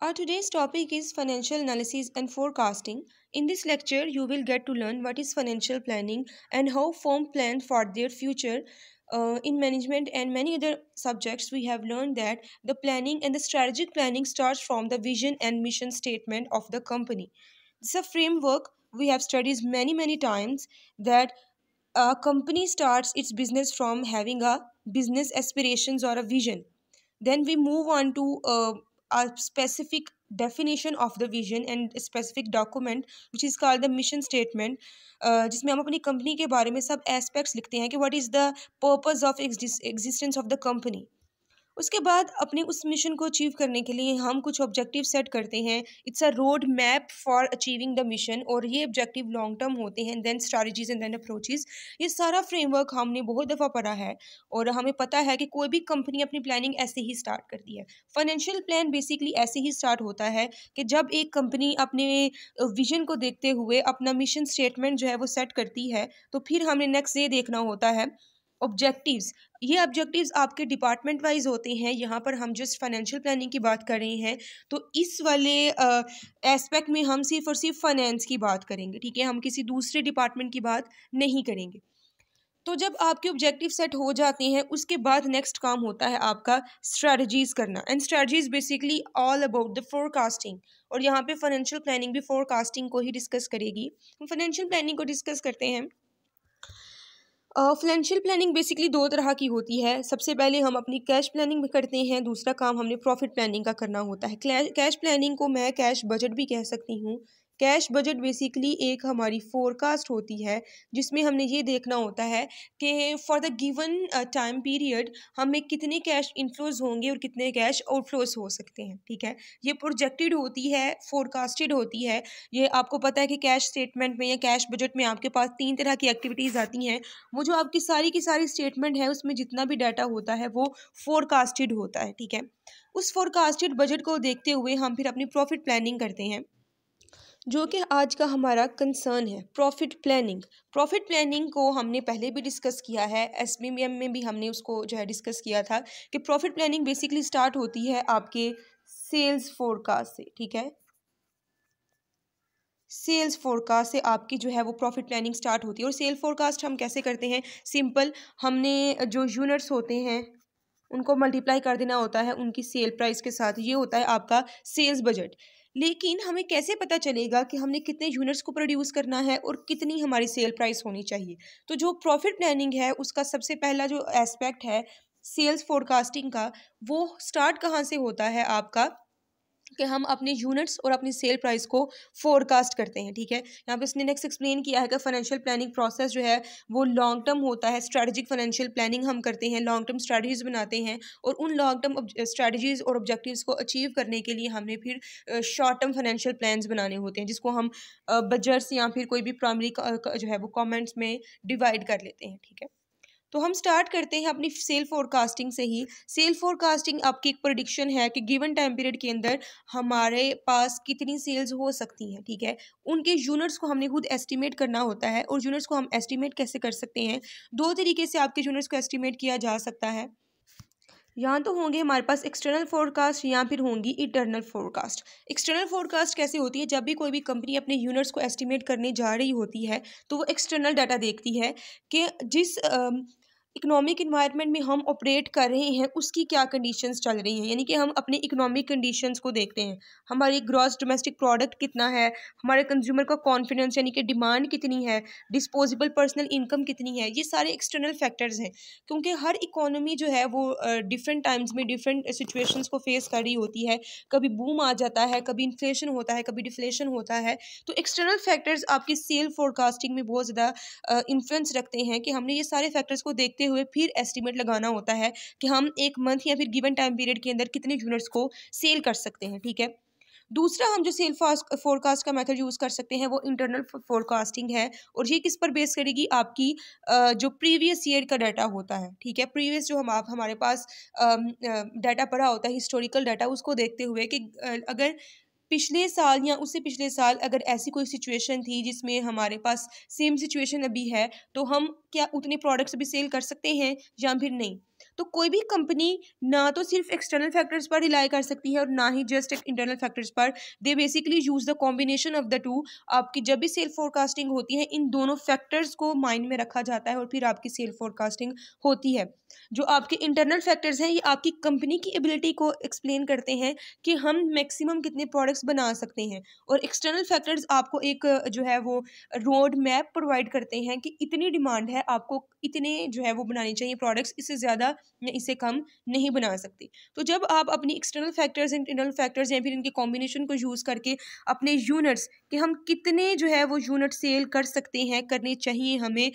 Our today's topic is financial analysis and forecasting. In this lecture, you will get to learn what is financial planning and how firm plan for their future. Uh, in management and many other subjects, we have learned that the planning and the strategic planning starts from the vision and mission statement of the company. It's a framework we have studied many many times that a company starts its business from having a business aspirations or a vision. Then we move on to uh, a specific definition of the vision and a specific document which is called the mission statement uh, जिसमें हम अपनी company के बारे में सब aspects लिखते हैं कि what is the purpose of existence of the company उसके बाद अपने उस मिशन को अचीव करने के लिए हम कुछ ऑब्जेक्टिव सेट करते हैं it's a road map for achieving the mission और ये ऑब्जेक्टिव लॉन्ग टर्म होते हैं then strategies and then approaches ये सारा फ्रेमवर्क हमने बहुत दफ़ा पढ़ा है और हमें पता है कि कोई भी कंपनी अपनी प्लानिंग ऐसे ही स्टार्ट करती है फाइनेंशियल प्लान बेसिकली ऐसे ही स्टार्ट होता है कि जब एक कंपनी अपने विजन को देखते हुए अपना मिशन स्टेटमेंट जो है वो सेट करती है तो फिर हमें नेक्स्ट ये देखना होता है ऑब्जेक्टिव्स ये ऑब्जेक्टिव्स आपके डिपार्टमेंट वाइज होते हैं यहाँ पर हम जस्ट फाइनेंशियल प्लानिंग की बात कर रहे हैं तो इस वाले एस्पेक्ट में हम सिर्फ और सिर्फ फाइनेंस की बात करेंगे ठीक है हम किसी दूसरे डिपार्टमेंट की बात नहीं करेंगे तो जब आपके ऑब्जेक्टिव सेट हो जाते हैं उसके बाद नेक्स्ट काम होता है आपका स्ट्रेटजीज करना and strategies basically all about the forecasting और यहाँ पे फाइनेंशियल प्लानिंग भी फोरकास्टिंग को ही डिस्कस करेगी हम फाइनेंशियल प्लानिंग को डिस्कस करते हैं फाइनेंशियल प्लानिंग बेसिकली दो तरह की होती है सबसे पहले हम अपनी कैश प्लानिंग भी करते हैं दूसरा काम हमने प्रॉफिट प्लानिंग का करना होता है कैश प्लानिंग को मैं कैश बजट भी कह सकती हूँ कैश बजट बेसिकली एक हमारी फोरकास्ट होती है जिसमें हमने ये देखना होता है कि for the given time period हमें कितने कैश इनफ्लोज होंगे और कितने कैश आउटफ्लोज हो सकते हैं ठीक है ये प्रोजेक्टेड होती है फोरकास्टेड होती है ये आपको पता है कि कैश स्टेटमेंट में या कैश बजट में आपके पास तीन तरह की एक्टिविटीज़ आती हैं वो जो आपकी सारी की सारी स्टेटमेंट है उसमें जितना भी डाटा होता है वो फोरकास्टेड होता है ठीक है उस फोरकास्टेड बजट को देखते हुए हम फिर अपनी प्रॉफिट प्लानिंग करते हैं जो कि आज का हमारा कंसर्न है प्रॉफिट प्लानिंग प्रॉफिट प्लानिंग को हमने पहले भी डिस्कस किया है एस में भी हमने उसको जो है डिस्कस किया था कि प्रॉफिट प्लानिंग बेसिकली स्टार्ट होती है आपके सेल्स फोरकास्ट से ठीक है सेल्स फोरकास्ट से आपकी जो है वो प्रॉफिट प्लानिंग स्टार्ट होती है और सेल फोरकास्ट हम कैसे करते हैं सिंपल हमने जो यूनिट्स होते हैं उनको मल्टीप्लाई कर देना होता है उनकी सेल प्राइस के साथ ये होता है आपका सेल्स बजट लेकिन हमें कैसे पता चलेगा कि हमने कितने यूनिट्स को प्रोड्यूस करना है और कितनी हमारी सेल प्राइस होनी चाहिए तो जो प्रॉफिट प्लानिंग है उसका सबसे पहला जो एस्पेक्ट है सेल्स फोरकास्टिंग का वो स्टार्ट कहाँ से होता है आपका कि हम अपने यूनिट्स और अपनी सेल प्राइस को फोरकास्ट करते हैं ठीक है यहाँ पे उसने नेक्स्ट एक्सप्लेन किया है कि फाइनेंशियल प्लानिंग प्रोसेस जो है वो लॉन्ग टर्म होता है स्ट्रेटजिक फाइनेंशियल प्लानिंग हम करते हैं लॉन्ग टर्म स्ट्रेटजीज बनाते हैं और उन लॉन्ग टर्म स्ट्रेटजीज और ऑब्जेक्टिव को अचीव करने के लिए हमने फिर शॉर्ट टर्म फाइनेंशियल प्लान बनाने होते हैं जिसको हम बजट्स या फिर कोई भी प्राइमरी जो है वो कॉमेंट्स में डिवाइड कर लेते हैं ठीक है तो हम स्टार्ट करते हैं अपनी सेल फोरकास्टिंग से ही सेल फोरकास्टिंग आपकी एक प्रोडिक्शन है कि गिवन टाइम पीरियड के अंदर हमारे पास कितनी सेल्स हो सकती हैं ठीक है उनके यूनिट्स को हमने खुद एस्टिमेट करना होता है और यूनिट्स को हम एस्टिमेट कैसे कर सकते हैं दो तरीके से आपके यूनिट्स को एस्टिमेट किया जा सकता है या तो होंगे हमारे पास एक्सटर्नल फोरकास्ट या फिर होंगी इंटरनल फोरकास्ट एक्सटर्नल फोरकास्ट कैसे होती है जब भी कोई भी कंपनी अपने यूनिट्स को एस्टिमेट करने जा रही होती है तो वो एक्सटर्नल डाटा देखती है कि जिस इकोनॉमिक इन्वायरमेंट में हम ऑपरेट कर रहे हैं उसकी क्या कंडीशंस चल रही हैं यानी कि हम अपने इकोनॉमिक कंडीशंस को देखते हैं हमारी ग्रॉस डोमेस्टिक प्रोडक्ट कितना है हमारे कंज्यूमर का कॉन्फिडेंस यानी कि डिमांड कितनी है डिस्पोजेबल पर्सनल इनकम कितनी है ये सारे एक्सटर्नल फैक्टर्स हैं क्योंकि हर इकोनॉमी जो है वो डिफरेंट टाइम्स में डिफरेंट सिचुएशन को फेस कर रही होती है कभी बूम आ जाता है कभी इन्फ्लेशन होता है कभी डिफ्लेशन होता है तो एक्सटर्नल फैक्टर्स आपकी सेल फोरकास्टिंग में बहुत ज़्यादा इन्फ्लुएंस रखते हैं कि हमने ये सारे फैक्टर्स को देखते हुए फिर एस्टिमेट लगाना होता है कि हम एक मंथ या फिर गिवन टाइम पीरियड के अंदर कितने यूनिट्स को सेल कर सकते हैं ठीक है दूसरा हम जो सेल फोरकास्ट का मेथड यूज़ कर सकते हैं वो इंटरनल फोरकास्टिंग है और ये किस पर बेस करेगी आपकी जो प्रीवियस ईयर का डाटा होता है ठीक है प्रीवियस जो हम आप हमारे पास डाटा पड़ा होता है हिस्टोरिकल डाटा उसको देखते हुए कि अगर पिछले साल या उससे पिछले साल अगर ऐसी कोई सिचुएशन थी जिसमें हमारे पास सेम सिचुएशन अभी है तो हम क्या उतने प्रोडक्ट्स भी सेल कर सकते हैं या फिर नहीं तो कोई भी कंपनी ना तो सिर्फ एक्सटर्नल फैक्टर्स पर रिलाई कर सकती है और ना ही जस्ट इंटरनल फैक्टर्स पर they basically use the combination of the two आपकी जब भी सेल फोरकास्टिंग होती है इन दोनों फैक्टर्स को माइंड में रखा जाता है और फिर आपकी सेल फोरकास्टिंग होती है जो आपके इंटरनल फैक्टर्स हैं ये आपकी कंपनी की एबिलिटी को एक्सप्लेन करते हैं कि हम मैक्सिमम कितने प्रोडक्ट्स बना सकते हैं और एक्सटर्नल फैक्टर्स आपको एक जो है वो रोड मैप प्रोवाइड करते हैं कि इतनी डिमांड है आपको इतने जो है वो बनानी चाहिए प्रोडक्ट्स इससे ज़्यादा इसे कम नहीं बना सकते तो जब आप अपनी एक्सटर्नल फैक्टर्स इंटरनल फैक्टर्स या फिर इनके कॉम्बिनेशन को यूज़ करके अपने यूनिट्स कि हम कितने जो है वो यूनिट सेल कर सकते हैं करने चाहिए हमें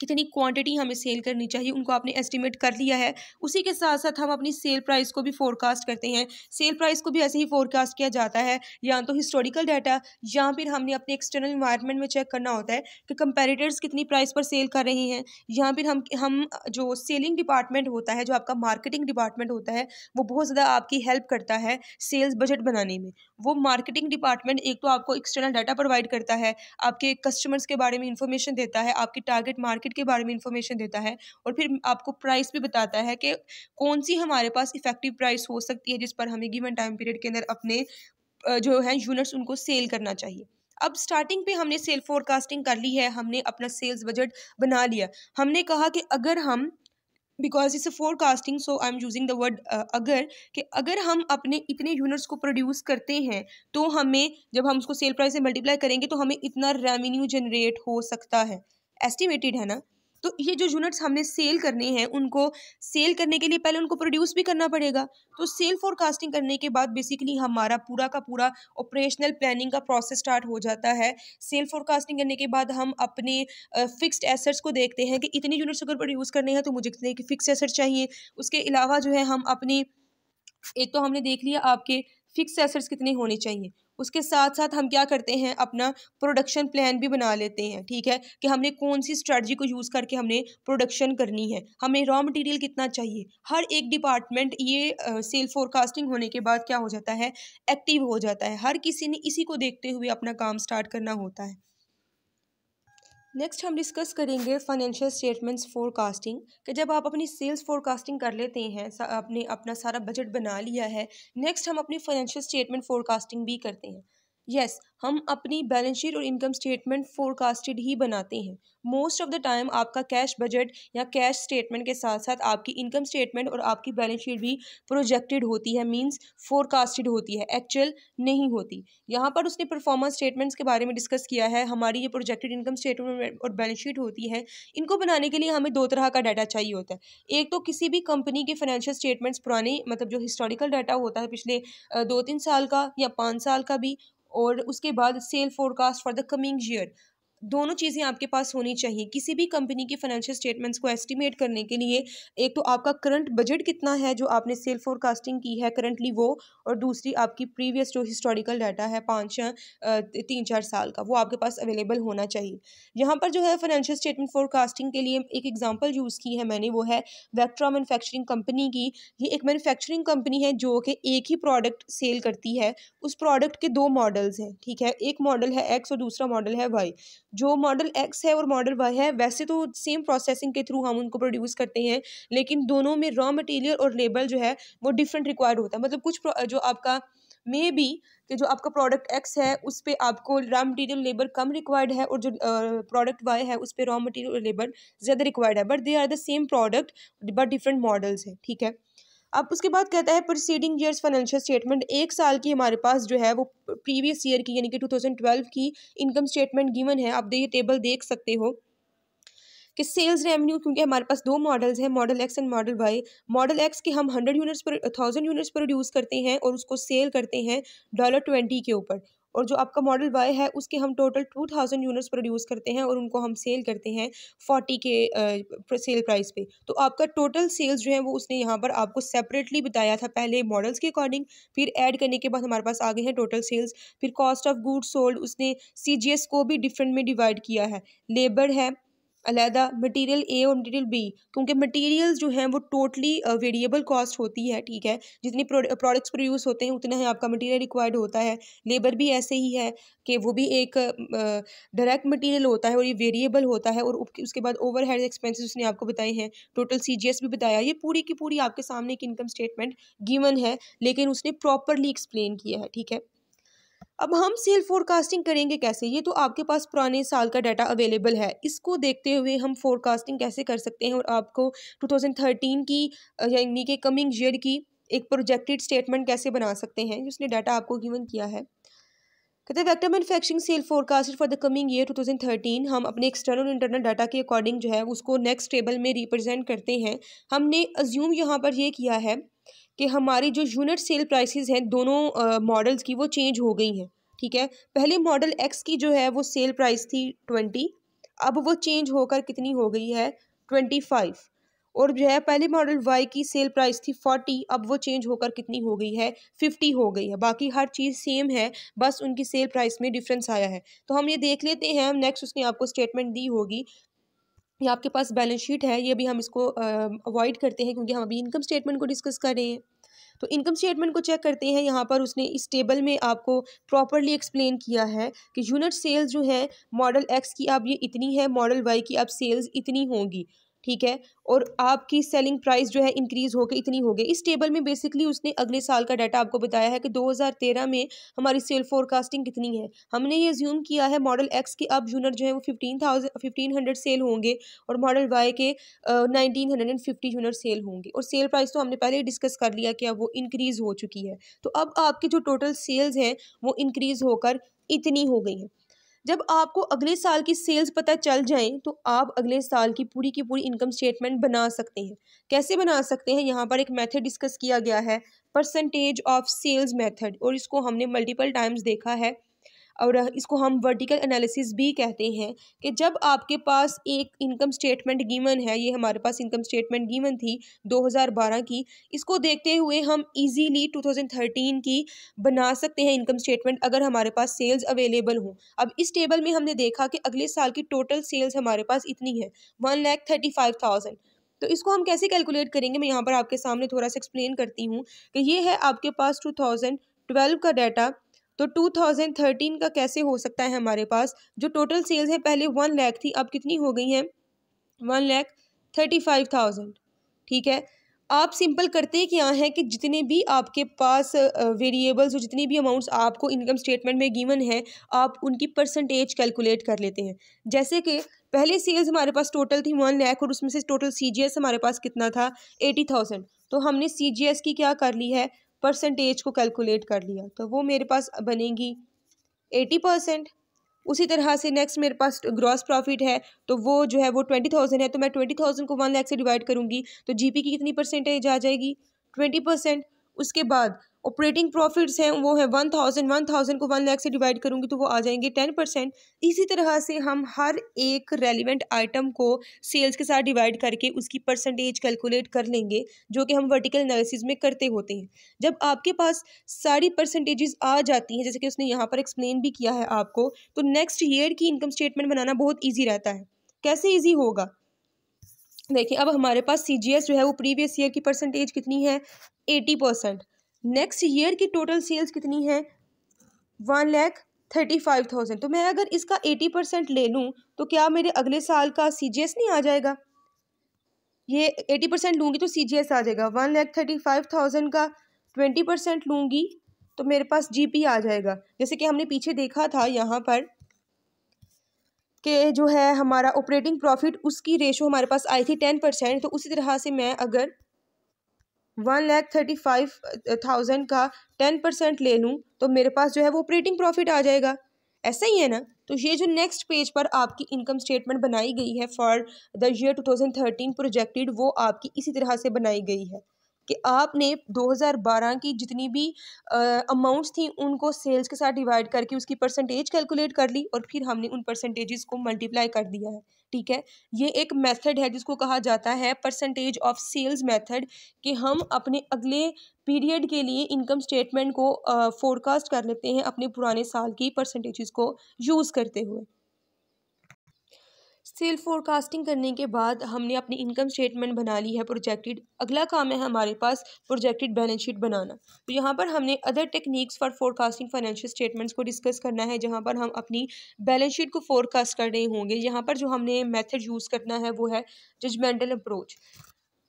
कितनी क्वांटिटी हमें सेल करनी चाहिए उनको आपने एस्टिमेट कर लिया है उसी के साथ साथ हम अपनी सेल प्राइस को भी फोरकास्ट करते हैं सेल प्राइस को भी ऐसे ही फोरकास्ट किया जाता है या तो हिस्टोरिकल डाटा या फिर हमने अपने एक्सटर्नल इन्वायरमेंट में चेक करना होता है कि कंपेरेटर्स कितनी प्राइस पर सेल कर रहे हैं या फिर हम हम जो सेलिंग डिपार्टमेंट होता है जो आपका मार्केटिंग डिपार्टमेंट होता है वो बहुत ज़्यादा आपकी हेल्प करता है सेल्स बजट बनाने में वो मार्केटिंग डिपार्टमेंट एक तो आपको एक्सटर्नल डाटा प्रोवाइड करता है आपके कस्टमर्स के बारे में इंफॉर्मेशन देता है आपकी टारगेट मार्केट मार्केट के बारे में इन्फॉर्मेशन देता है और फिर आपको प्राइस भी बताता है कि कौन सी हमारे पास इफेक्टिव प्राइस हो सकती है जिस पर हमें गिवन टाइम पीरियड के अंदर अपने जो है यूनिट्स उनको सेल करना चाहिए अब स्टार्टिंग पे हमने सेल फोरकास्टिंग कर ली है हमने अपना सेल्स बजट बना लिया हमने कहा कि अगर हम because it's forecasting so I am using the word अगर कि अगर हम अपने इतने यूनिट्स को प्रोड्यूस करते हैं तो हमें जब हम उसको सेल प्राइस से मल्टीप्लाई करेंगे तो हमें इतना रेवेन्यू जनरेट हो सकता है एस्टिमेटेड है ना तो ये जो यूनिट्स हमने सेल करने हैं उनको सेल करने के लिए पहले उनको प्रोड्यूस भी करना पड़ेगा तो सेल फोरकास्टिंग करने के बाद बेसिकली हमारा पूरा का पूरा ऑपरेशनल प्लानिंग का प्रोसेस स्टार्ट हो जाता है सेल फोरकास्टिंग करने के बाद हम अपने फिक्स्ड एसेट्स को देखते हैं कि इतनी यूनिट्स अगर प्रोड्यूस करने हैं तो मुझे कितने की फिक्स एसेट चाहिए उसके अलावा जो है हम अपनी एक तो हमने देख लिया आपके फिक्स एसेट्स कितने होने चाहिए उसके साथ साथ हम क्या करते हैं अपना प्रोडक्शन प्लान भी बना लेते हैं ठीक है कि हमने कौन सी स्ट्रेटजी को यूज़ करके हमने प्रोडक्शन करनी है हमें रॉ मटेरियल कितना चाहिए हर एक डिपार्टमेंट ये सेल फोरकास्टिंग होने के बाद क्या हो जाता है एक्टिव हो जाता है हर किसी ने इसी को देखते हुए अपना काम स्टार्ट करना होता है नेक्स्ट हम डिस्कस करेंगे फाइनेंशियल स्टेटमेंट्स फोरकास्टिंग कि जब आप अपनी सेल्स फोरकास्टिंग कर लेते हैं आपने अपना सारा बजट बना लिया है नेक्स्ट हम अपनी फाइनेंशियल स्टेटमेंट फोरकास्टिंग भी करते हैं यस हम अपनी बैलेंस शीट और इनकम स्टेटमेंट फोरकास्टेड ही बनाते हैं मोस्ट ऑफ द टाइम आपका कैश बजट या कैश स्टेटमेंट के साथ साथ आपकी इनकम स्टेटमेंट और आपकी बैलेंस शीट भी प्रोजेक्टेड होती है मींस फोरकास्टेड होती है एक्चुअल नहीं होती यहाँ पर उसने परफॉर्मेंस स्टेटमेंट्स के बारे में डिस्कस किया है हमारी ये प्रोजेक्टेड इनकम स्टेटमेंट और बैलेंस शीट होती है इनको बनाने के लिए हमें दो तरह का डाटा चाहिए होता है एक तो किसी भी कंपनी के फाइनेंशियल स्टेटमेंट्स पुराने मतलब जो हिस्टोरिकल डाटा होता है पिछले दो तीन साल का या पाँच साल का भी और उसके बाद sale forecast for the coming year दोनों चीज़ें आपके पास होनी चाहिए किसी भी कंपनी की फाइनेंशियल स्टेटमेंट्स को एस्टिमेट करने के लिए एक तो आपका करंट बजट कितना है जो आपने सेल फोरकास्टिंग की है करंटली वो और दूसरी आपकी प्रीवियस जो हिस्टोरिकल डाटा है पाँच तीन चार साल का वो आपके पास अवेलेबल होना चाहिए यहाँ पर जो है फाइनेंशियल स्टेटमेंट फोरकास्टिंग के लिए एक एग्जाम्पल यूज़ की है मैंने वो है वैक्ट्रा मैनुफैक्चरिंग कंपनी की ये एक मैनुफैक्चरिंग कंपनी है जो कि एक ही प्रोडक्ट सेल करती है उस प्रोडक्ट के दो मॉडल्स हैं ठीक है एक मॉडल है एक्स और दूसरा मॉडल है वाई जो मॉडल एक्स है और मॉडल वाई है वैसे तो सेम प्रोसेसिंग के थ्रू हम उनको प्रोड्यूस करते हैं लेकिन दोनों में रॉ मटेरियल और लेबल जो है वो डिफरेंट रिक्वायर्ड होता है मतलब कुछ जो आपका मे बी कि जो आपका प्रोडक्ट एक्स है उस पर आपको रॉ मटेरियल लेबर कम रिक्वायर्ड है और जो प्रोडक्ट वाई है उस पर रॉ मटेरियल और लेबर ज़्यादा रिक्वायर्ड है but they are the same product but different models है ठीक है अब उसके बाद कहता है प्रोसीडिंग ईयर्स फाइनेंशियल स्टेटमेंट एक साल की हमारे पास जो है वो प्रीवियस ईयर की यानी कि 2012 की इनकम स्टेटमेंट गिवन है आप ये टेबल देख सकते हो कि सेल्स रेवेन्यू क्योंकि हमारे पास दो मॉडल्स हैं model X and model Y model X के हम हंड्रेड यूनिट्स पर थाउजेंड यूनिट्स प्रोड्यूस करते हैं और उसको सेल करते हैं डॉलर ट्वेंटी के ऊपर और जो आपका मॉडल वाई है उसके हम total two thousand units produce करते हैं और उनको हम सेल करते हैं फोर्टी के सेल प्राइस पे तो आपका टोटल सेल्स जो है वो उसने यहाँ पर आपको सेपरेटली बताया था पहले मॉडल्स के अकॉर्डिंग फिर ऐड करने के बाद हमारे पास आ गए हैं टोटल सेल्स फिर कॉस्ट ऑफ गुड्स सोल्ड उसने सी को भी डिफरेंट में डिवाइड किया है लेबर है अलहदा मटेरियल ए और मटेरियल बी क्योंकि मटेरियल्स जो हैं वो टोटली वेरिएबल कॉस्ट होती है ठीक है जितनी प्रोडक्ट्स प्रोड्यूस होते हैं उतना ही आपका मटेरियल रिक्वायर्ड होता है लेबर भी ऐसे ही है कि वो भी एक डायरेक्ट मटेरियल होता है और ये वेरिएबल होता है और उसके बाद ओवर हेड एक्सपेंसिस उसने आपको बताए हैं टोटल सी जी एस भी बताया ये पूरी की पूरी आपके सामने एक इनकम स्टेटमेंट गिवन है लेकिन उसने प्रॉपरली एक्सप्लेन किया है ठीक है अब हम सेल फोरकास्टिंग करेंगे कैसे ये तो आपके पास पुराने साल का डाटा अवेलेबल है इसको देखते हुए हम फोरकास्टिंग कैसे कर सकते हैं और आपको 2013 की यानी कि कमिंग ईयर की एक प्रोजेक्टेड स्टेटमेंट कैसे बना सकते हैं जिसने डाटा आपको गिवन किया है कहते Vectra manufacturing sale forecasted for the coming year 2013 हम अपने एक्सटर्नल इंटरनल डाटा के अकॉर्डिंग जो है उसको नेक्स्ट टेबल में रिप्रेजेंट करते हैं हमने अज्यूम यहाँ पर यह किया है कि हमारी जो यूनिट सेल प्राइसेस हैं दोनों मॉडल्स की वो चेंज हो गई हैं ठीक है पहले मॉडल एक्स की जो है वो सेल प्राइस थी ट्वेंटी अब वो चेंज होकर कितनी हो गई है ट्वेंटी फाइव और जो है पहले मॉडल वाई की सेल प्राइस थी फोर्टी अब वो चेंज होकर कितनी हो गई है फिफ्टी हो गई है बाकी हर चीज़ सेम है बस उनकी सेल प्राइस में डिफरेंस आया है तो हम ये देख लेते हैं हम नेक्स्ट उसने आपको स्टेटमेंट दी होगी ये आपके पास बैलेंस शीट है ये भी हम इसको अवॉइड करते हैं क्योंकि हम अभी इनकम स्टेटमेंट को डिस्कस कर रहे हैं तो इनकम स्टेटमेंट को चेक करते हैं यहाँ पर उसने इस टेबल में आपको प्रॉपरली एक्सप्लेन किया है कि यूनिट सेल्स जो है मॉडल एक्स की अब ये इतनी है मॉडल वाई की अब सेल्स इतनी होंगी ठीक है और आपकी सेलिंग प्राइस जो है इंक्रीज़ होकर इतनी हो गई इस टेबल में बेसिकली उसने अगले साल का डाटा आपको बताया है कि 2013 में हमारी सेल फोरकास्टिंग कितनी है हमने ये ज्यूम किया है मॉडल एक्स के अब यूनर जो है वो फिफ्टीन 1500 फिफ्टीन हंड्रेड सेल होंगे और मॉडल वाई के nineteen hundred and fifty sale होंगे और सेल प्राइस तो हमने पहले ही डिस्कस कर लिया कि अब वो इंक्रीज़ हो चुकी है तो अब आपके जो टोटल सेल्स हैं वो इंक्रीज़ होकर इतनी हो गई हैं जब आपको अगले साल की सेल्स पता चल जाए तो आप अगले साल की पूरी की पूरी इनकम स्टेटमेंट बना सकते हैं कैसे बना सकते हैं यहाँ पर एक मेथड डिस्कस किया गया है परसेंटेज ऑफ सेल्स मेथड और इसको हमने मल्टीपल टाइम्स देखा है और इसको हम वर्टिकल एनालिसिस भी कहते हैं कि जब आपके पास एक इनकम स्टेटमेंट गिवन है ये हमारे पास इनकम स्टेटमेंट गिवन थी 2012 की इसको देखते हुए हम इजीली 2013 की बना सकते हैं इनकम स्टेटमेंट अगर हमारे पास सेल्स अवेलेबल हों अब इस टेबल में हमने देखा कि अगले साल की टोटल सेल्स हमारे पास इतनी है one lakh thirty five thousand तो इसको हम कैसे कैलकुलेट करेंगे मैं यहाँ पर आपके सामने थोड़ा सा एक्सप्लेन करती हूँ कि ये है आपके पास टू थाउजेंड ट्वेल्व का डाटा तो 2013 का कैसे हो सकता है हमारे पास जो टोटल सेल्स है पहले वन लैख थी अब कितनी हो गई हैं one lakh thirty five thousand ठीक है आप सिंपल करते क्या हैं कि जितने भी आपके पास वेरिएबल्स और जितने भी अमाउंट्स आपको इनकम स्टेटमेंट में गिवन है आप उनकी परसेंटेज कैलकुलेट कर लेते हैं जैसे कि पहले सेल्स हमारे पास टोटल थी वन लैख और उसमें से टोटल सी हमारे पास कितना था एटी थाउजेंड तो हमने सी की क्या कर ली है परसेंटेज को कैलकुलेट कर लिया तो वो मेरे पास बनेगी एटी परसेंट उसी तरह से नेक्स्ट मेरे पास ग्रॉस प्रॉफिट है तो वो जो है वो ट्वेंटी थाउजेंड है तो मैं ट्वेंटी थाउजेंड को वन लाख से डिवाइड करूँगी तो जीपी की कितनी परसेंटेज आ जाएगी ट्वेंटी परसेंट उसके बाद ऑपरेटिंग प्रॉफिट्स हैं वो है वन थाउजेंड वन थाउजेंड को वन लाख से डिवाइड करूँगी तो वो आ जाएंगे टेन परसेंट इसी तरह से हम हर एक रेलिवेंट आइटम को सेल्स के साथ डिवाइड करके उसकी परसेंटेज कैलकुलेट कर लेंगे जो कि हम वर्टिकल एनालिसिस में करते होते हैं जब आपके पास सारी परसेंटेजेस आ जाती हैं जैसे कि उसने यहाँ पर एक्सप्लेन भी किया है आपको तो नेक्स्ट ईयर की इनकम स्टेटमेंट बनाना बहुत ईजी रहता है कैसे ईजी होगा देखिए अब हमारे पास सी जो है वो प्रीवियस ईयर की परसेंटेज कितनी है एटी परसेंट नेक्स्ट ईयर की टोटल सेल्स कितनी है one lakh thirty five thousand तो मैं अगर इसका एटी परसेंट ले लूँ तो क्या मेरे अगले साल का सी जी एस नहीं आ जाएगा ये एटी परसेंट लूँगी तो सी जी एस आ जाएगा one lakh thirty five thousand का ट्वेंटी परसेंट लूँगी तो मेरे पास जी पी आ जाएगा जैसे कि हमने पीछे देखा था यहाँ पर कि जो है हमारा ऑपरेटिंग प्रॉफिट उसकी रेशो हमारे पास आई थी टेन परसेंट तो उसी तरह से मैं अगर one lakh thirty five thousand का टेन परसेंट ले लूँ तो मेरे पास जो है वो ऑपरेटिंग प्रॉफिट आ जाएगा ऐसा ही है ना तो ये जो नेक्स्ट पेज पर आपकी इनकम स्टेटमेंट बनाई गई है for the year two thousand thirteen projected वो आपकी इसी तरह से बनाई गई है कि आपने 2012 की जितनी भी अमाउंट्स थी उनको सेल्स के साथ डिवाइड करके उसकी परसेंटेज कैलकुलेट कर ली और फिर हमने उन परसेंटेजेस को मल्टीप्लाई कर दिया है ठीक है ये एक मेथड है जिसको कहा जाता है परसेंटेज ऑफ सेल्स मेथड कि हम अपने अगले पीरियड के लिए इनकम स्टेटमेंट को फोरकास्ट कर लेते हैं अपने पुराने साल की परसेंटेज को यूज़ करते हुए सेल फोरकास्टिंग करने के बाद हमने अपनी इनकम स्टेटमेंट बना ली है प्रोजेक्टेड अगला काम है हमारे पास प्रोजेक्टेड बैलेंस शीट बनाना तो यहाँ पर हमने other techniques for forecasting financial statements को डिस्कस करना है जहाँ पर हम अपनी बैलेंस शीट को फोरकास्ट कर रहे होंगे यहाँ पर जो हमने मेथड यूज़ करना है वो है जजमेंटल अप्रोच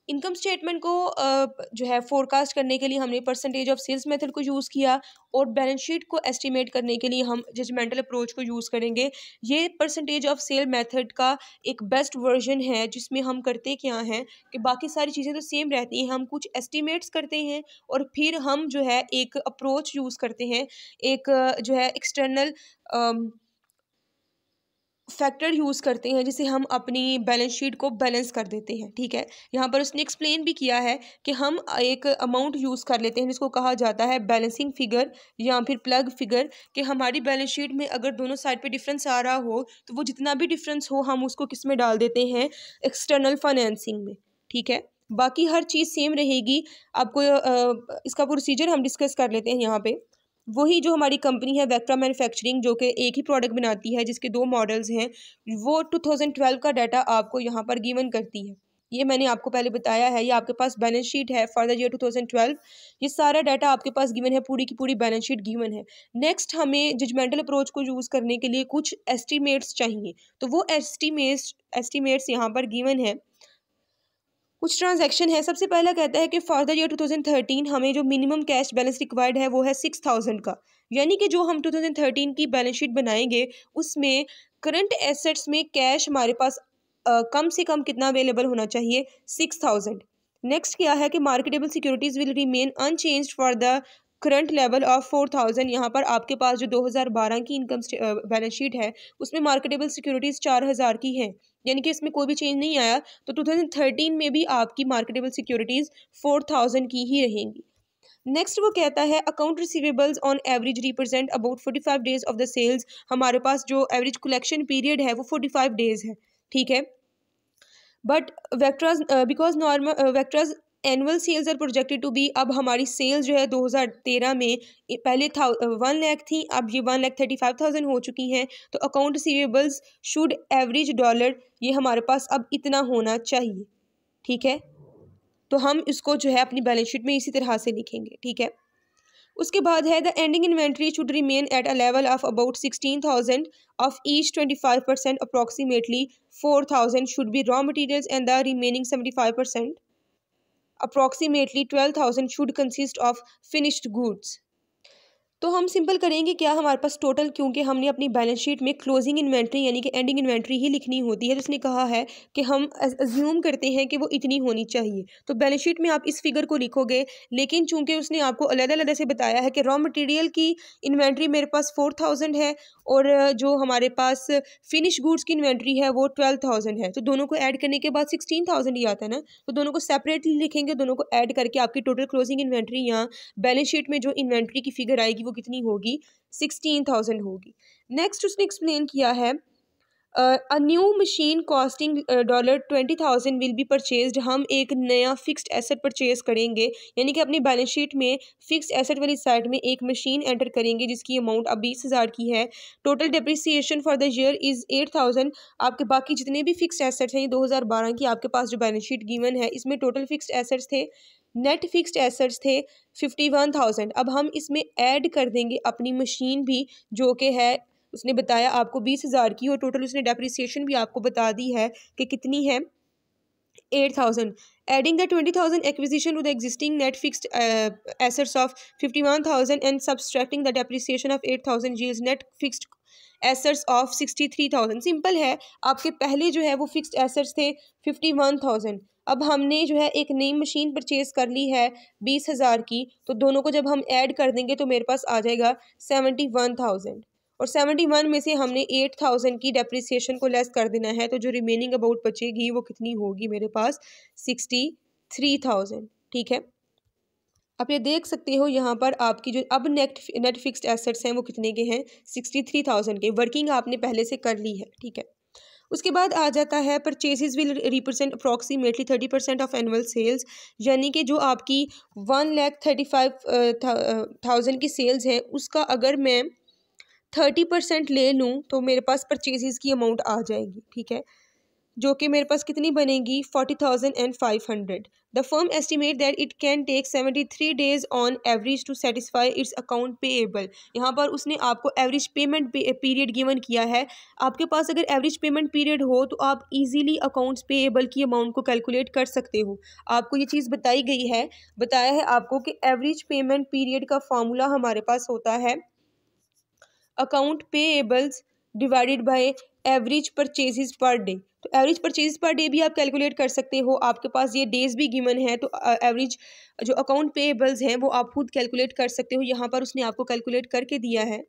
इनकम स्टेटमेंट को जो है फोरकास्ट करने के लिए हमने परसेंटेज ऑफ सेल्स मेथड को यूज़ किया और बैलेंस शीट को एस्टिमेट करने के लिए हम जजमेंटल अप्रोच को यूज़ करेंगे ये परसेंटेज ऑफ सेल मेथड का एक बेस्ट वर्जन है जिसमें हम करते क्या हैं कि बाकी सारी चीज़ें तो सेम रहती हैं हम कुछ एस्टिमेट्स करते हैं और फिर हम जो है एक अप्रोच यूज़ करते हैं एक जो है एक्सटर्नल फैक्टर यूज़ करते हैं जिसे हम अपनी बैलेंस शीट को बैलेंस कर देते हैं ठीक है यहाँ पर उसने एक्सप्लेन भी किया है कि हम एक अमाउंट यूज़ कर लेते हैं जिसको कहा जाता है बैलेंसिंग फिगर या फिर प्लग फिगर कि हमारी बैलेंस शीट में अगर दोनों साइड पे डिफरेंस आ रहा हो तो वो जितना भी डिफरेंस हो हम उसको किस में डाल देते हैं एक्सटर्नल फाइनेंसिंग में ठीक है बाकी हर चीज़ सेम रहेगी आपको इसका प्रोसीजर हम डिस्कस कर लेते हैं यहाँ पर वही जो हमारी कंपनी है वेक्ट्रा मैन्युफैक्चरिंग जो कि एक ही प्रोडक्ट बनाती है जिसके दो मॉडल्स हैं वो 2012 का डाटा आपको यहाँ पर गिवन करती है ये मैंने आपको पहले बताया है ये आपके पास बैलेंस शीट है फॉर द ईयर 2012 ये सारा डाटा आपके पास गिवन है पूरी की पूरी बैलेंस शीट गिवन है नेक्स्ट हमें जजमेंटल अप्रोच को यूज़ करने के लिए कुछ एस्टिमेट्स चाहिए तो वो एस्टिमेट्स एस्टिमेट्स यहाँ पर गिवन है कुछ ट्रांजैक्शन है सबसे पहला कहता है कि फॉर द ईयर 2013 हमें जो मिनिमम कैश बैलेंस रिक्वायर्ड है वो है सिक्स थाउजेंड का यानी कि जो हम 2013 की बैलेंस शीट बनाएंगे उसमें करंट एसेट्स में कैश हमारे पास आ, कम से कम कितना अवेलेबल होना चाहिए सिक्स थाउजेंड नेक्स्ट क्या है कि marketable securities will remain unchanged for the current level of four thousand यहाँ पर आपके पास जो दो हज़ार बारह की इनकम बैलेंस शीट है उसमें मार्केटेबल सिक्योरिटीज़ चार हज़ार की हैं यानी कि इसमें कोई भी चेंज नहीं आया तो 2013 में भी आपकी मार्केटेबल सिक्योरिटीज़ 4000 की ही रहेंगी नेक्स्ट वो कहता है account receivables on average represent about forty five days of the sales हमारे पास जो एवरेज कलेक्शन पीरियड है वो फोर्टी फाइव डेज है ठीक है but Vectra's because normal Vectra's annual sales are projected to be अब हमारी सेल्स जो है 2013 में पहले था वन लैख थी अब ये one lakh thirty five thousand हो चुकी हैं तो account receivables should average dollar ये हमारे पास अब इतना होना चाहिए ठीक है तो हम इसको जो है अपनी बैलेंस शीट में इसी तरह से लिखेंगे ठीक है उसके बाद है the ending inventory should remain at a level of about sixteen thousand of each twenty five percent approximately four thousand should be raw materials and the remaining seventy five percent approximately 12,000 should consist of finished goods. तो हम simple करेंगे क्या हमारे पास total क्योंकि हमने अपनी balance sheet में क्लोजिंग इन्वेंट्री यानी कि एंडिंग इन्वेंट्री ही लिखनी होती है तो उसने कहा है कि हम अज्यूम करते हैं कि वो इतनी होनी चाहिए तो बैलेंस शीट में आप इस फिगर को लिखोगे लेकिन चूंकि उसने आपको अलग अलग से बताया है कि रॉ मटेरियल की इन्वेंट्री मेरे पास फोर थाउजेंड है और जो हमारे पास फिनिश गुड्स की इन्वेंट्री है वो ट्वेल्व थाउजेंड है तो दोनों को ऐड करने के बाद सिक्सटीन थाउजेंड ही आता है ना तो दोनों को सेपरेटली लिखेंगे दोनों को ऐड करके आपकी टोटल क्लोजिंग इन्वेंट्री या बैलेंस शीट में जो इन्वेंट्री की फिगर आएगी वो कितनी होगी सिक्सटीन थाउजेंड होगी नेक्स्ट उसने एक्सप्लेन किया है a new machine costing dollar twenty thousand will be purchase हम एक नया फिक्स्ड एसेट परचेज करेंगे यानी कि अपनी बैलेंस शीट में फिक्स्ड एसेट वाली साइड में एक मशीन एंटर करेंगे जिसकी अमाउंट अब बीस हज़ार की है total depreciation for the year is eight thousand आपके बाकी जितने भी फिक्स्ड एसेट्स हैं ये दो हज़ार बारह की आपके पास जो बैलेंस शीट गिवन है इसमें टोटल फिक्स्ड एसेट्स थे नेट फिक्स्ड एसेट्स थे फिफ्टी वन थाउजेंड अब हम इसमें ऐड कर देंगे अपनी मशीन भी जो कि है उसने बताया आपको बीस हज़ार की और टोटल उसने डेप्रिसिएशन भी आपको बता दी है कि कितनी है eight thousand adding the twenty thousand acquisition to the existing net fixed assets of fifty one thousand and subtracting the depreciation of eight thousand gives net fixed assets of sixty three thousand simple है आपके पहले जो है वो fixed assets थे fifty one thousand अब हमने जो है एक नई मशीन परचेज़ कर ली है बीस हज़ार की तो दोनों को जब हम ऐड कर देंगे तो मेरे पास आ जाएगा सेवेंटी वन थाउजेंड और सेवेंटी वन में से हमने एट थाउजेंड की डेप्रिसिएशन को लेस कर देना है तो जो रिमेनिंग अबाउट बचेगी वो कितनी होगी मेरे पास सिक्सटी थ्री थाउजेंड ठीक है आप ये देख सकते हो यहाँ पर आपकी जो अब नेट नेट फिक्स्ड एसेट्स हैं वो कितने के हैं सिक्सटी थ्री थाउजेंड के वर्किंग आपने पहले से कर ली है ठीक है उसके बाद आ जाता है purchases will represent approximately thirty percent of annual sales यानी कि जो आपकी one lakh thirty five thousand की सेल्स हैं उसका अगर मैं थर्टी परसेंट ले लूँ तो मेरे पास परचेजेज की अमाउंट आ जाएगी ठीक है जो कि मेरे पास कितनी बनेगी forty thousand and five hundred the firm estimate that it can take seventy three days on average to satisfy its account payable यहाँ पर उसने आपको एवरेज पेमेंट पीरियड गिवन किया है आपके पास अगर एवरेज पेमेंट पीरियड हो तो आप इजीली अकाउंट्स पेएबल की अमाउंट को कैलकुलेट कर सकते हो आपको ये चीज़ बताई गई है बताया है आपको कि एवरेज पेमेंट पीरियड का फार्मूला हमारे पास होता है account payables divided by average purchases per day तो एवरेज परचेज पर डे भी आप कैलकुलेट कर सकते हो आपके पास ये डेज भी गिवन है तो एवरेज जो अकाउंट पेएबल्स हैं वो आप खुद कैलकुलेट कर सकते हो यहाँ पर उसने आपको कैलकुलेट करके दिया है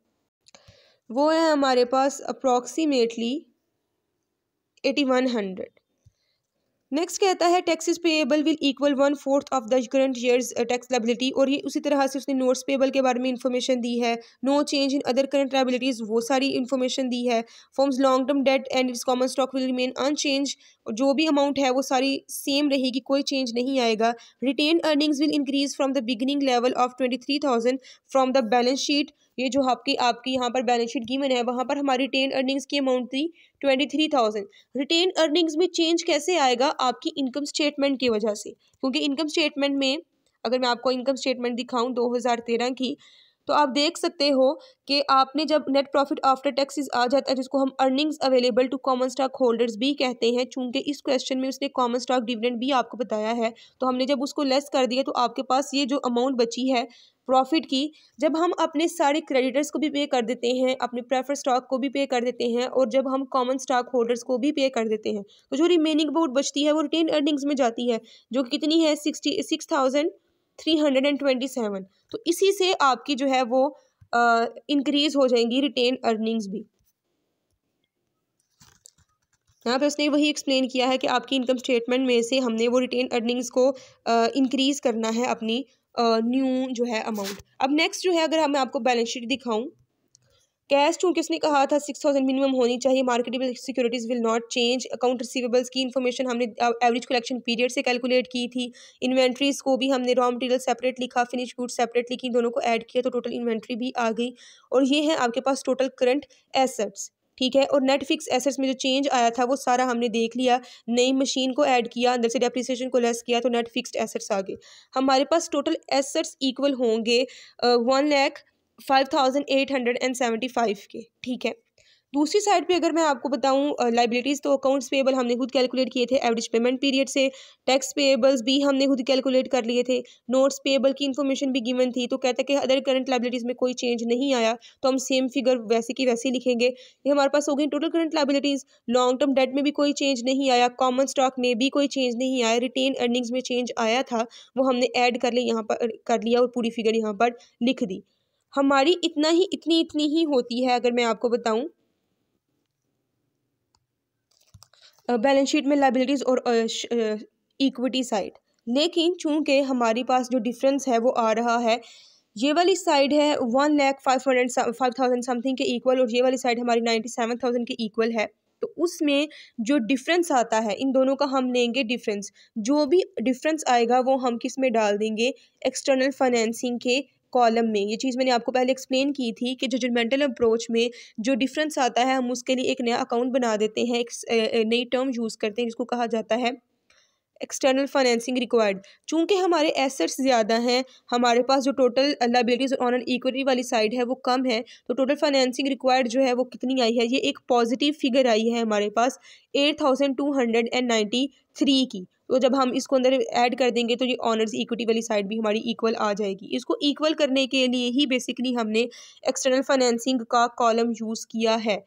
वो है हमारे पास approximately eighty one hundred next कहता है taxes payable will equal one fourth of the current year's tax liability और ये उसी तरह से उसने नोट्स पेएबल के बारे में इन्फॉर्मेशन दी है no change in other current liabilities वो सारी इन्फॉर्मेशन दी है firm's long term debt and its common stock will remain unchanged जो भी अमाउंट है वो सारी सेम रहेगी कोई चेंज नहीं आएगा retained earnings will increase from the beginning level of twenty three thousand from the balance sheet ये जो आपकी आपकी यहाँ पर बैलेंस शीट गिवन है वहाँ पर हमारी रिटेन अर्निंग्स की अमाउंट थी twenty three thousand retained earnings में चेंज कैसे आएगा आपकी इनकम स्टेटमेंट की वजह से क्योंकि इनकम स्टेटमेंट में अगर मैं आपको इनकम स्टेटमेंट दिखाऊं 2013 की तो आप देख सकते हो कि आपने जब नेट प्रॉफिट आफ्टर टैक्सेस आ जाता है जिसको हम earnings available to common stock holders भी कहते हैं चूंकि इस क्वेश्चन में उसने कॉमन स्टॉक डिविडेंड भी आपको बताया है तो हमने जब उसको लेस कर दिया तो आपके पास ये जो अमाउंट बची है प्रॉफिट की जब हम अपने सारे क्रेडिटर्स को भी पे कर देते हैं अपने प्रेफर स्टॉक को भी पे कर देते हैं और जब हम कॉमन स्टॉक होल्डर्स को भी पे कर देते हैं तो जो रिमेनिंग अमाउंट बचती है वो रिटेन अर्निंग्स में जाती है जो कितनी है sixty six thousand three hundred and twenty seven तो इसी से आपकी जो है वो इंक्रीज़ हो जाएंगी रिटेन अर्निंग्स भी यहाँ पे उसने वही एक्सप्लेन किया है कि आपकी इनकम स्टेटमेंट में से हमने वो रिटेन अर्निंग्स को इंक्रीज़ करना है अपनी न्यू जो है अमाउंट अब नेक्स्ट जो है अगर मैं आपको बैलेंस शीट दिखाऊं कैश चूंकि उसने कहा था सिक्स थाउजेंड मिनिमम होनी चाहिए marketable securities will not change account receivables की इन्फॉर्मेशन हमने एवरेज कलेक्शन पीरियड से कैलकुलेट की थी इन्वेंट्रीज को भी हमने रॉ मटेरियल सेपरेट लिखा फिनिश गुड सेपरेट लिखी दोनों को ऐड किया तो टोटल इन्वेंट्री भी आ गई और ये है आपके पास टोटल करंट एसेट्स ठीक है और नेट फिक्स एसेट्स में जो चेंज आया था वो सारा हमने देख लिया नई मशीन को ऐड किया अंदर से डेप्रिसिएशन को लेस किया तो नेट फिक्सड एसेट्स आ गए हमारे पास टोटल एसेट्स इक्वल होंगे one lakh five thousand eight hundred and seventy five के ठीक है दूसरी साइड पे अगर मैं आपको बताऊँ लाइबिलिटीज़ तो अकाउंट्स पेबल हमने खुद कैलकुलेट किए थे एवरेज पेमेंट पीरियड से टैक्स पेबल्स भी हमने खुद कैलकुलेट कर लिए थे नोट्स पेबल की इन्फॉर्मेशन भी गिवन थी तो कहते कि अदर करंट लाइबिलिटीज़ में कोई चेंज नहीं आया तो हम सेम फिगर वैसे की वैसे लिखेंगे ये हमारे पास हो गई total current liabilities long term debt में भी कोई चेंज नहीं आया कॉमन स्टॉक में भी कोई चेंज नहीं आया रिटेन अर्निंग्स में चेंज आया था वो हमने ऐड कर लिया यहाँ पर कर लिया और पूरी फिगर यहाँ पर लिख दी हमारी इतना ही इतनी इतनी ही होती है अगर मैं आपको बताऊँ बैलेंस शीट में लाइबिलिटीज़ और इक्विटी साइड लेकिन चूंकि हमारे पास जो डिफरेंस है वो आ रहा है ये वाली साइड है one lakh five hundred five thousand something के इक्वल और ये वाली साइड हमारी नाइन्टी सेवन थाउजेंड के इक्वल है तो उसमें जो डिफरेंस आता है इन दोनों का हम लेंगे डिफरेंस जो भी डिफरेंस आएगा वो हम किस में डाल देंगे एक्सटर्नल फाइनेंसिंग के कॉलम में ये चीज़ मैंने आपको पहले एक्सप्लेन की थी कि जजमेंटल अप्रोच में जो डिफरेंस आता है हम उसके लिए एक नया अकाउंट बना देते हैं एक नई टर्म यूज़ करते हैं जिसको कहा जाता है एक्सटर्नल फाइनेंसिंग रिक्वायर्ड चूंकि हमारे एसेट्स ज़्यादा हैं हमारे पास जो total liabilities on an equity वाली साइड है वो कम है तो टोटल फाइनेंसिंग रिक्वायर्ड जो है वो कितनी आई है ये एक पॉजिटिव फिगर आई है हमारे पास eight thousand two hundred and ninety three की तो जब हम इसको अंदर ऐड कर देंगे तो ये ऑनर्स इक्विटी वाली साइड भी हमारी इक्वल आ जाएगी इसको इक्वल करने के लिए ही बेसिकली हमने एक्सटर्नल फाइनेंसिंग का कॉलम यूज़ किया है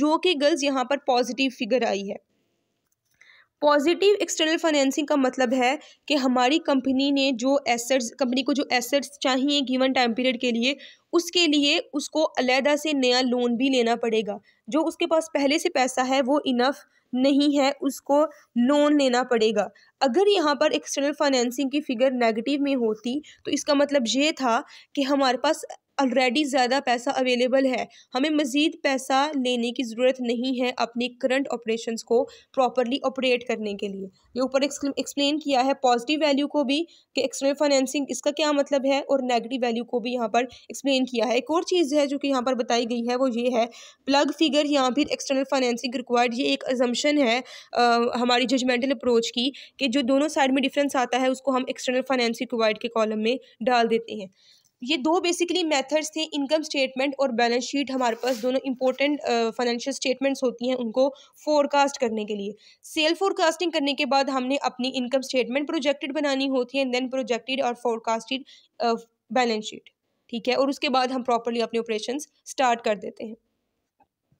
जो कि गर्ल्स यहाँ पर पॉजिटिव फिगर आई है पॉजिटिव एक्सटर्नल फाइनेंसिंग का मतलब है कि हमारी कंपनी ने जो एसेट्स कंपनी को जो एसेट्स चाहिए गिवन टाइम पीरियड के लिए उसके लिए उसको अलहदा से नया लोन भी लेना पड़ेगा जो उसके पास पहले से पैसा है वो इनफ़ नहीं है उसको लोन लेना पड़ेगा अगर यहाँ पर एक्सटर्नल फाइनेंसिंग की फ़िगर नेगेटिव में होती तो इसका मतलब ये था कि हमारे पास ऑलरेडी ज़्यादा पैसा अवेलेबल है हमें मज़ीद पैसा लेने की ज़रूरत नहीं है अपनी करंट ऑपरेशंस को प्रॉपरली ऑपरेट करने के लिए ये ऊपर एक्सप्लेन किया है पॉजिटिव वैल्यू को भी कि एक्सटर्नल फाइनेंसिंग इसका क्या मतलब है और नेगेटिव वैल्यू को भी यहाँ पर एक्सप्लेन किया है एक और चीज़ है जो कि यहाँ पर बताई गई है वो ये है प्लग फिगर यहाँ फिर एक्सटर्नल फाइनेंसिंग रिक्वायर्ड ये एक अजम्पन है आ, हमारी जजमेंटल अप्रोच की कि जो दोनों साइड में डिफरेंस आता है उसको हम एक्सटर्नल फाइनेंसिंग रिक्वायर्ड के कॉलम में डाल देते हैं ये दो बेसिकली मेथड्स थे इनकम स्टेटमेंट और बैलेंस शीट हमारे पास दोनों इंपॉर्टेंट फाइनेंशियल स्टेटमेंट्स होती हैं उनको फोरकास्ट करने के लिए सेल फोरकास्टिंग करने के बाद हमने अपनी इनकम स्टेटमेंट प्रोजेक्टेड बनानी होती है देन प्रोजेक्टेड और फोरकास्टेड बैलेंस शीट ठीक है और उसके बाद हम प्रॉपरली अपने ऑपरेशन स्टार्ट कर देते हैं